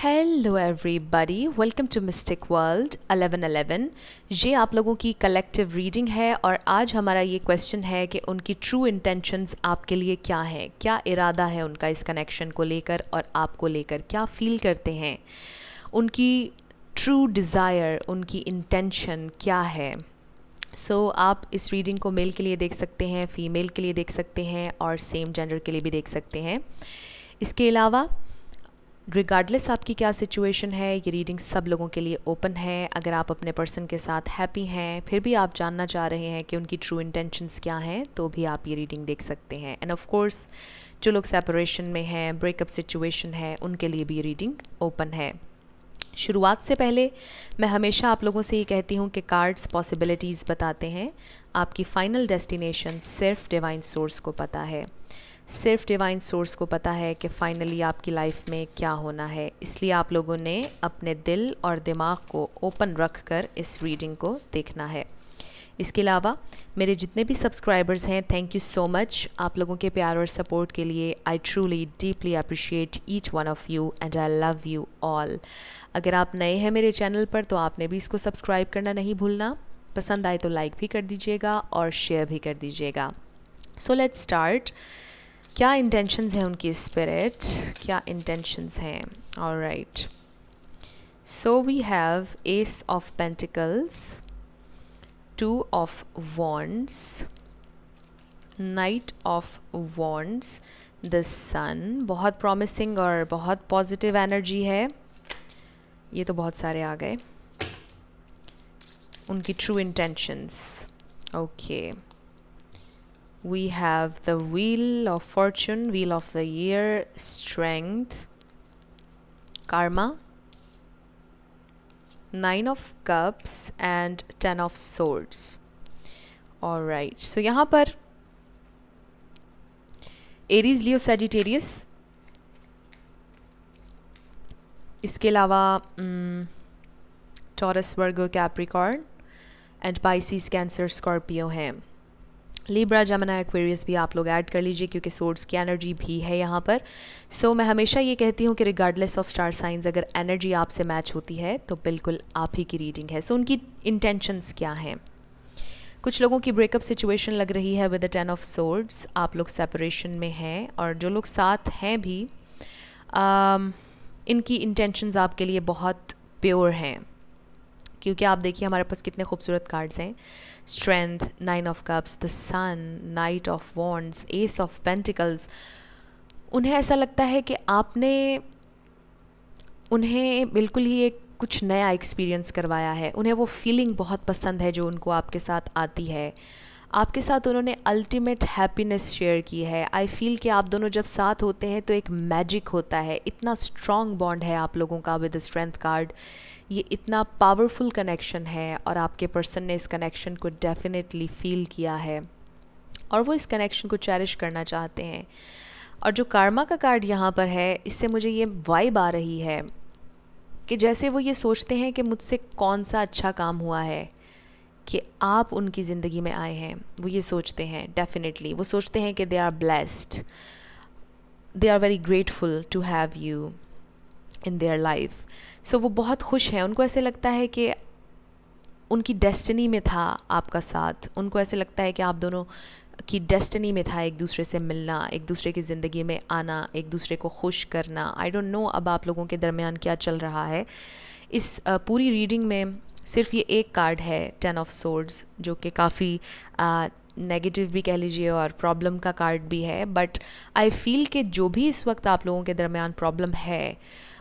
Hello everybody welcome to mystic world 1111 ये आप लोगों की कलेक्टिव रीडिंग है और आज हमारा ये क्वेश्चन है कि उनकी ट्रू इंटेंशंस आपके लिए क्या है क्या इरादा है उनका इस कनेक्शन को लेकर और आपको लेकर क्या फील करते हैं उनकी ट्रू डिज़ायर उनकी इंटेंशन क्या है सो so, आप इस रीडिंग को मेल के लिए देख सकते हैं फीमेल के लिए देख सकते हैं और सेम जेंडर के लिए भी देख सकते हैं इसके अलावा रिगार्डलेस आपकी क्या सिचुएशन है ये रीडिंग सब लोगों के लिए ओपन है अगर आप अपने पर्सन के साथ हैप्पी हैं फिर भी आप जानना चाह रहे हैं कि उनकी ट्रू इंटेंशंस क्या हैं तो भी आप ये रीडिंग देख सकते हैं एंड ऑफ कोर्स जो लोग सेपरेशन में हैं ब्रेकअप सिचुएशन है उनके लिए भी ये रीडिंग ओपन है शुरुआत से पहले मैं हमेशा आप लोगों से ये कहती हूँ कि कार्ड्स पॉसिबिलिटीज़ बताते हैं आपकी फ़ाइनल डेस्टिनेशन सिर्फ डिवाइन सोर्स को पता है सिर्फ डिवाइन सोर्स को पता है कि फ़ाइनली आपकी लाइफ में क्या होना है इसलिए आप लोगों ने अपने दिल और दिमाग को ओपन रख कर इस रीडिंग को देखना है इसके अलावा मेरे जितने भी सब्सक्राइबर्स हैं थैंक यू सो मच आप लोगों के प्यार और सपोर्ट के लिए I truly deeply appreciate each one of you and I love you all अगर आप नए हैं मेरे चैनल पर तो आपने भी इसको सब्सक्राइब करना नहीं भूलना पसंद आए तो लाइक भी कर दीजिएगा और शेयर भी कर दीजिएगा सो लेट्स स्टार्ट क्या इंटेंशंस हैं उनकी स्पिरिट क्या इंटेंशंस हैं और right so we have ace of pentacles two of wands knight of wands the sun बहुत प्रॉमिसिंग और बहुत पॉजिटिव एनर्जी है ये तो बहुत सारे आ गए उनकी true intentions okay okay. we have the wheel of fortune wheel of the year strength karma nine of cups and ten of swords all right so yahan aries leo sagittarius iske alawa um, taurus virgo capricorn and pisces cancer scorpio hai Libra जमना Aquarius भी आप लोग add कर लीजिए क्योंकि source की energy भी है यहाँ पर सो so, मैं हमेशा ये कहती हूँ कि रिगार्डलेस ऑफ स्टार साइंस अगर एनर्जी आपसे मैच होती है तो बिल्कुल आप ही की रीडिंग है सो so, उनकी इंटेंशंस क्या हैं कुछ लोगों की ब्रेकअप सिचुएशन लग रही है with the ten of swords आप लोग सेपरेशन में हैं और जो लोग साथ हैं भी आ, um, इनकी इंटेंशंस आपके लिए बहुत प्योर हैं क्योंकि आप देखिए हमारे पास कितने खूबसूरत कार्ड्स हैं strength nine of cups the sun knight of wands ace of pentacles उन्हें ऐसा लगता है कि आपने उन्हें बिल्कुल ही एक कुछ नया एक्सपीरियंस करवाया है उन्हें वो फीलिंग बहुत पसंद है जो उनको आपके साथ आती है आपके साथ उन्होंने अल्टीमेट हैप्पीनेस शेयर की है आई फील कि आप दोनों जब साथ होते हैं तो एक मैजिक होता है इतना स्ट्रॉन्ग बॉन्ड है आप लोगों का विद स्ट्रेंथ कार्ड ये इतना पावरफुल कनेक्शन है और आपके पर्सन ने इस कनेक्शन को डेफिनेटली फ़ील किया है और वो इस कनेक्शन को चेरिश करना चाहते हैं और जो कार्मा का कार्ड यहाँ पर है इससे मुझे ये वाइब आ रही है कि जैसे वो ये सोचते हैं कि मुझसे कौन सा अच्छा काम हुआ है कि आप उनकी ज़िंदगी में आए हैं वो ये सोचते हैं डेफिनेटली वो सोचते हैं कि they are blessed they are very grateful to have you in their life so वो बहुत खुश हैं उनको ऐसे लगता है कि उनकी डेस्टिनी में था आपका साथ उनको ऐसे लगता है कि आप दोनों की डेस्टिनी में था एक दूसरे से मिलना एक दूसरे की ज़िंदगी में आना एक दूसरे को खुश करना आई डोंट नो अब आप लोगों के दरमियान क्या चल रहा है इस पूरी रीडिंग में सिर्फ ये एक कार्ड है टेन ऑफ सोर्ड्स जो कि काफ़ी नेगेटिव भी कह लीजिए और प्रॉब्लम का कार्ड भी है बट आई फील कि जो भी इस वक्त आप लोगों के दरमियान प्रॉब्लम है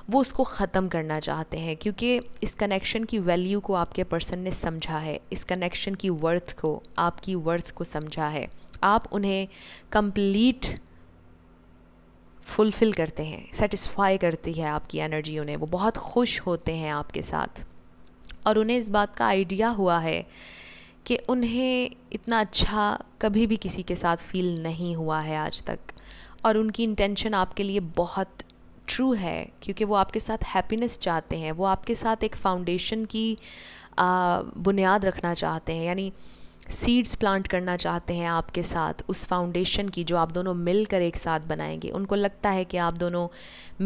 वो उसको ख़त्म करना चाहते हैं क्योंकि इस कनेक्शन की वैल्यू को आपके पर्सन ने समझा है इस कनेक्शन की वर्थ को आपकी वर्थ को समझा है आप उन्हें कंप्लीट फुलफ़िल करते हैं सेटिस्फाई करती है आपकी एनर्जी उन्हें वो बहुत खुश होते हैं आपके साथ और उन्हें इस बात का आइडिया हुआ है कि उन्हें इतना अच्छा कभी भी किसी के साथ फील नहीं हुआ है आज तक और उनकी इंटेंशन आपके लिए बहुत ट्रू है क्योंकि वो आपके साथ हैप्पीनेस चाहते हैं वो आपके साथ एक फाउंडेशन की आ, बुनियाद रखना चाहते हैं यानी सीड्स प्लांट करना चाहते हैं आपके साथ उस फाउंडेशन की जो आप दोनों मिलकर एक साथ बनाएंगे उनको लगता है कि आप दोनों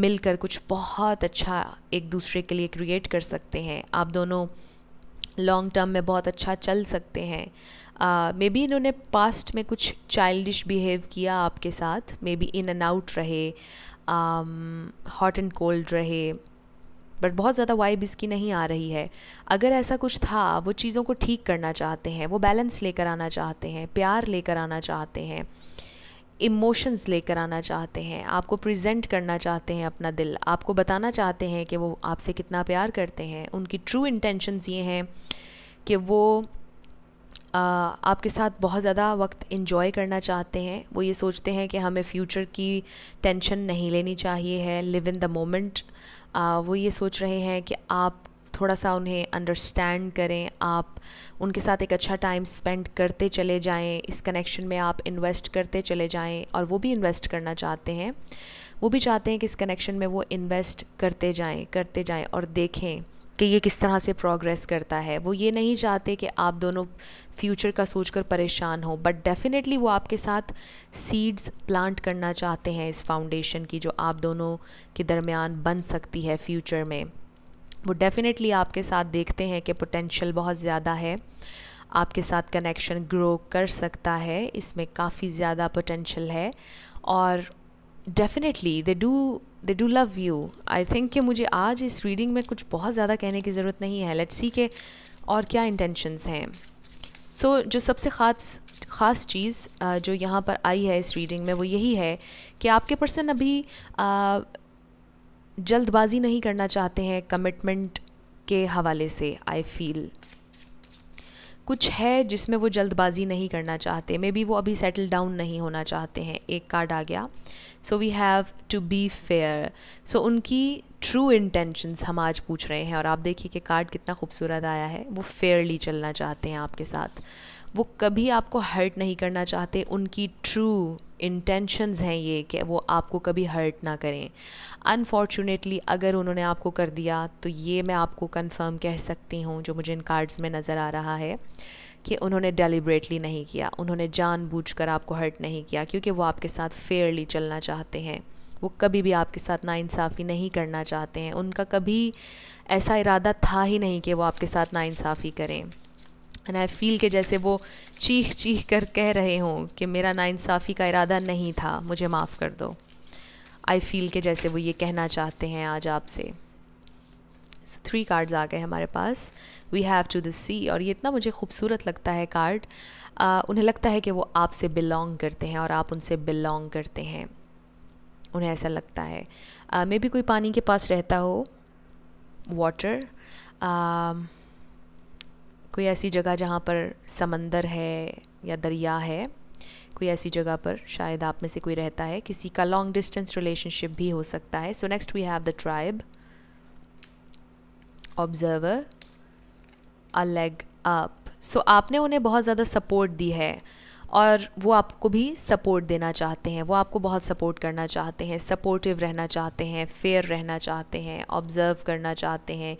मिलकर कुछ बहुत अच्छा एक दूसरे के लिए क्रिएट कर सकते हैं आप दोनों लॉन्ग टर्म में बहुत अच्छा चल सकते हैं मे बी इन्होंने पास्ट में कुछ चाइल्डिश बिहेव किया आपके साथ maybe in and out रहे हॉट एंड कोल्ड रहे बट बहुत ज़्यादा वाइब इसकी नहीं आ रही है अगर ऐसा कुछ था वो चीज़ों को ठीक करना चाहते हैं वो बैलेंस लेकर आना चाहते हैं प्यार लेकर आना चाहते हैं इमोशंस लेकर आना चाहते हैं आपको प्रेजेंट करना चाहते हैं अपना दिल आपको बताना चाहते हैं कि वो आपसे कितना प्यार करते हैं उनकी ट्रू इंटेंशंस ये हैं कि वो आपके साथ बहुत ज़्यादा वक्त इन्जॉय करना चाहते हैं वो ये सोचते हैं कि हमें फ्यूचर की टेंशन नहीं लेनी चाहिए है लिव इन द मोमेंट वो ये सोच रहे हैं कि आप थोड़ा सा उन्हें अंडरस्टैंड करें आप उनके साथ एक अच्छा टाइम स्पेंड करते चले जाएं इस कनेक्शन में आप इन्वेस्ट करते चले जाएं और वो भी इन्वेस्ट करना चाहते हैं वो भी चाहते हैं कि इस कनेक्शन में वो इन्वेस्ट करते जाएं करते जाएं और देखें कि ये किस तरह से प्रोग्रेस करता है वो ये नहीं चाहते कि आप दोनों फ्यूचर का सोचकर परेशान हो बट डेफ़िनेटली वो आपके साथ सीड्स प्लांट करना चाहते हैं इस फाउंडेशन की जो आप दोनों के दरमियान बन सकती है फ्यूचर में वो डेफ़िनेटली आपके साथ देखते हैं कि पोटेंशल बहुत ज़्यादा है आपके साथ कनेक्शन ग्रो कर सकता है इसमें काफ़ी ज़्यादा पोटेंशल है और definitely they do they do love you I think कि मुझे आज इस रीडिंग में कुछ बहुत ज़्यादा कहने की ज़रूरत नहीं है लेट्स सी के और क्या इंटेंशंस हैं सो so, जो सबसे ख़ास ख़ास चीज़ जो यहाँ पर आई है इस रीडिंग में वो यही है कि आपके पर्सन अभी जल्दबाजी नहीं करना चाहते हैं कमिटमेंट के हवाले से आई फील कुछ है जिसमें वो जल्दबाजी नहीं करना चाहते मे बी वो अभी सेटल डाउन नहीं होना चाहते हैं एक कार्ड आ गया so we have to be fair so उनकी ट्रू इंटेंशंस हम आज पूछ रहे हैं और आप देखिए कि कार्ड कितना खूबसूरत आया है वो फेयरली चलना चाहते हैं आपके साथ वो कभी आपको हर्ट नहीं करना चाहते उनकी ट्रू इंटेंशंस हैं ये कि वो आपको कभी हर्ट ना करें अनफॉर्चुनेटली अगर उन्होंने आपको कर दिया तो ये मैं आपको कंफर्म कह सकती हूँ जो मुझे इन कार्ड्स में नज़र आ रहा है कि उन्होंने डेलिब्रेटली नहीं किया उन्होंने जानबूझकर आपको हर्ट नहीं किया क्योंकि वो आपके साथ फेयरली चलना चाहते हैं वो कभी भी आपके साथ नाइंसाफ़ी नहीं करना चाहते हैं उनका कभी ऐसा इरादा था ही नहीं कि वो आपके साथ नाइंसाफ़ी करें एंड आई फील के जैसे वो चीख चीख कर कह रहे हों कि मेरा नाइंसाफ़ी का इरादा नहीं था मुझे माफ़ कर दो आई फील के जैसे वो ये कहना चाहते हैं आज आपसे सो थ्री कार्ड्स आ गए हमारे पास we have two the sea और ये इतना मुझे खूबसूरत लगता है कार्ड uh, उन्हें लगता है कि वो आपसे बिलोंग करते हैं और आप उनसे बिलोंग करते हैं उन्हें ऐसा लगता है मे uh, भी कोई पानी के पास रहता हो वाटर uh, कोई ऐसी जगह जहाँ पर समंदर है या दरिया है कोई ऐसी जगह पर शायद आप में से कोई रहता है किसी का लॉन्ग डिस्टेंस रिलेशनशिप भी हो सकता है so next we have the tribe observer a leg up so आपने उन्हें बहुत ज़्यादा सपोर्ट दी है और वो आपको भी सपोर्ट देना चाहते हैं वो आपको बहुत सपोर्ट करना चाहते हैं सपोर्टिव रहना चाहते हैं फेयर रहना चाहते हैं ऑब्ज़र्व करना चाहते हैं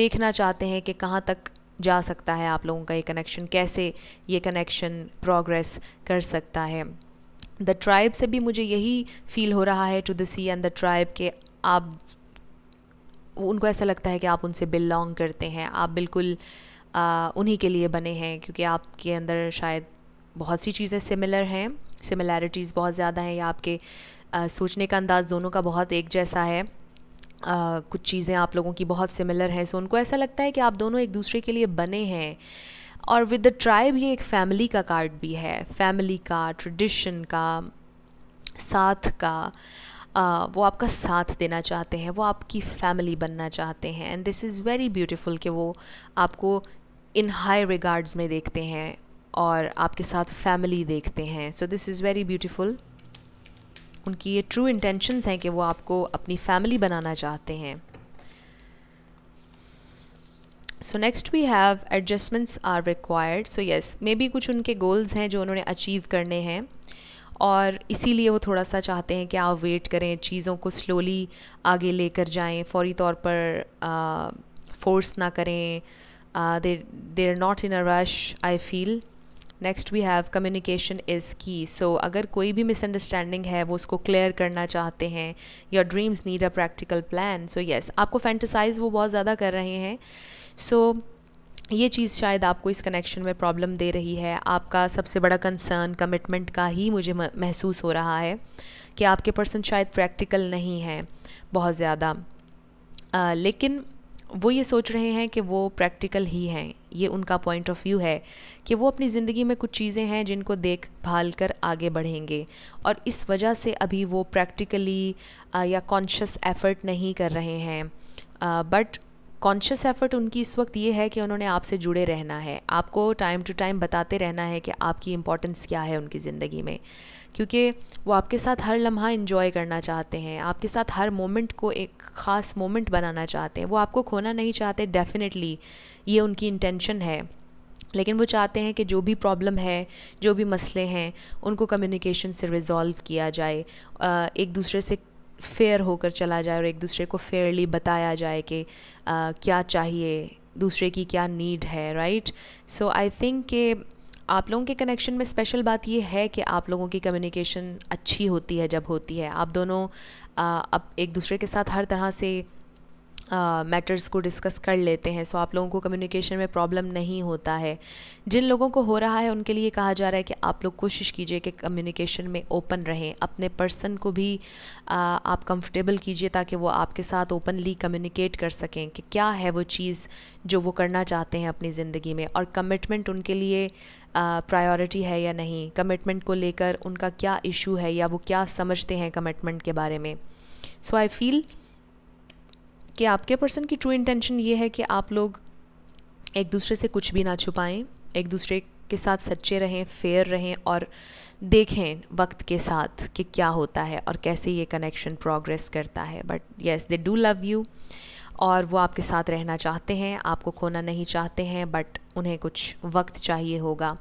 देखना चाहते हैं कि कहाँ तक जा सकता है आप लोगों का ये कनेक्शन कैसे ये कनेक्शन प्रोग्रेस कर सकता है द ट्राइब से भी मुझे यही फील हो रहा है two the sea and the tribe के आप उनको ऐसा लगता है कि आप उनसे बिलोंग करते हैं आप बिल्कुल उन्हीं के लिए बने हैं क्योंकि आपके अंदर शायद बहुत सी चीज़ें सिमिलर हैं सिमिलैरिटीज़ बहुत ज़्यादा हैं या आपके आ, सोचने का अंदाज़ दोनों का बहुत एक जैसा है आ, कुछ चीज़ें आप लोगों की बहुत सिमिलर हैं सो उनको ऐसा लगता है कि आप दोनों एक दूसरे के लिए बने हैं और विद द ट्राइब ये एक फैमिली का कार्ड भी है फैमिली का ट्रेडिशन का साथ का आ, वो आपका साथ देना चाहते हैं वो आपकी फैमिली बनना चाहते हैं and this is very beautiful कि वो आपको इन हाई रिगार्ड्स में देखते हैं और आपके साथ फैमिली देखते हैं so this is very beautiful उनकी ये ट्रू इंटेंशंस हैं कि वो आपको अपनी फैमिली बनाना चाहते हैं so next we have adjustments are required so yes maybe कुछ उनके गोल्स हैं जो उन्होंने अचीव करने हैं और इसीलिए वो थोड़ा सा चाहते हैं कि आप वेट करें चीज़ों को स्लोली आगे लेकर जाएं फौरी तौर पर फोर्स ना करें they they are not in a rush I feel next we have communication is key so अगर कोई भी मिसअंडरस्टैंडिंग है वो उसको क्लियर करना चाहते हैं your dreams need a practical plan so yes आपको फैंटिसाइज वो बहुत ज़्यादा कर रहे हैं सो so, ये चीज़ शायद आपको इस कनेक्शन में प्रॉब्लम दे रही है आपका सबसे बड़ा कंसर्न कमिटमेंट का ही मुझे महसूस हो रहा है कि आपके पर्सन शायद प्रैक्टिकल नहीं हैं बहुत ज़्यादा लेकिन वो ये सोच रहे हैं कि वो प्रैक्टिकल ही हैं ये उनका पॉइंट ऑफ व्यू है कि वो अपनी ज़िंदगी में कुछ चीज़ें हैं जिनको देख भाल कर आगे बढ़ेंगे और इस वजह से अभी वो प्रैक्टिकली या कॉन्शियस एफ़र्ट नहीं कर रहे हैं बट कॉन्शियस एफर्ट उनकी इस वक्त ये है कि उन्होंने आपसे जुड़े रहना है आपको टाइम टू टाइम बताते रहना है कि आपकी इंपॉर्टेंस क्या है उनकी ज़िंदगी में क्योंकि वो आपके साथ हर लम्हा इन्जॉय करना चाहते हैं आपके साथ हर मोमेंट को एक ख़ास मोमेंट बनाना चाहते हैं वो आपको खोना नहीं चाहते डेफ़िनेटली ये उनकी इंटेंशन है लेकिन वो चाहते हैं कि जो भी प्रॉब्लम है जो भी मसले हैं उनको कम्युनिकेशन से रिज़ॉल्व किया जाए एक दूसरे से फेयर होकर चला जाए और एक दूसरे को फेयरली बताया जाए कि आ, क्या चाहिए दूसरे की क्या नीड है राइट सो आई थिंक के आप लोगों के कनेक्शन में स्पेशल बात ये है कि आप लोगों की कम्युनिकेशन अच्छी होती है जब होती है आप दोनों आ, अब एक दूसरे के साथ हर तरह से मैटर्स uh, को डिस्कस कर लेते हैं सो so, आप लोगों को कम्युनिकेशन में प्रॉब्लम नहीं होता है जिन लोगों को हो रहा है उनके लिए कहा जा रहा है कि आप लोग कोशिश कीजिए कि कम्युनिकेशन में ओपन रहें अपने पर्सन को भी uh, आप कंफर्टेबल कीजिए ताकि वो आपके साथ ओपनली कम्युनिकेट कर सकें कि क्या है वो चीज़ जो वो करना चाहते हैं अपनी ज़िंदगी में और कमिटमेंट उनके लिए प्रायोरिटी uh, है या नहीं कमिटमेंट को लेकर उनका क्या इशू है या वो क्या समझते हैं कमिटमेंट के बारे में सो आई फील कि आपके पर्सन की ट्रू इंटेंशन ये है कि आप लोग एक दूसरे से कुछ भी ना छुपाएं एक दूसरे के साथ सच्चे रहें फेयर रहें और देखें वक्त के साथ कि क्या होता है और कैसे ये कनेक्शन प्रोग्रेस करता है but yes they do love you और वो आपके साथ रहना चाहते हैं आपको खोना नहीं चाहते हैं बट उन्हें कुछ वक्त चाहिए होगा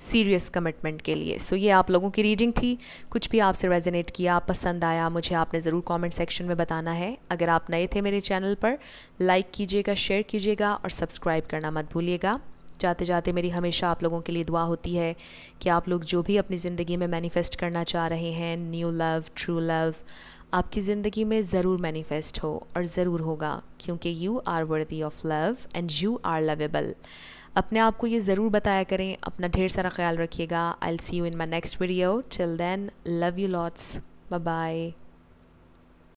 सीरियस कमिटमेंट के लिए सो so, ये आप लोगों की रीडिंग थी कुछ भी आपसे रेजोनेट किया पसंद आया मुझे आपने ज़रूर कमेंट सेक्शन में बताना है अगर आप नए थे मेरे चैनल पर लाइक कीजिएगा शेयर कीजिएगा और सब्सक्राइब करना मत भूलिएगा जाते जाते मेरी हमेशा आप लोगों के लिए दुआ होती है कि आप लोग जो भी अपनी ज़िंदगी में मैनिफेस्ट करना चाह रहे हैं न्यू लव ट्रू लव आपकी ज़िंदगी में ज़रूर मैनिफेस्ट हो और ज़रूर होगा क्योंकि you are worthy of love and you are lovable अपने आप को ये ज़रूर बताया करें अपना ढेर सारा ख्याल रखिएगा I'll see you in my next video till then love you lots bye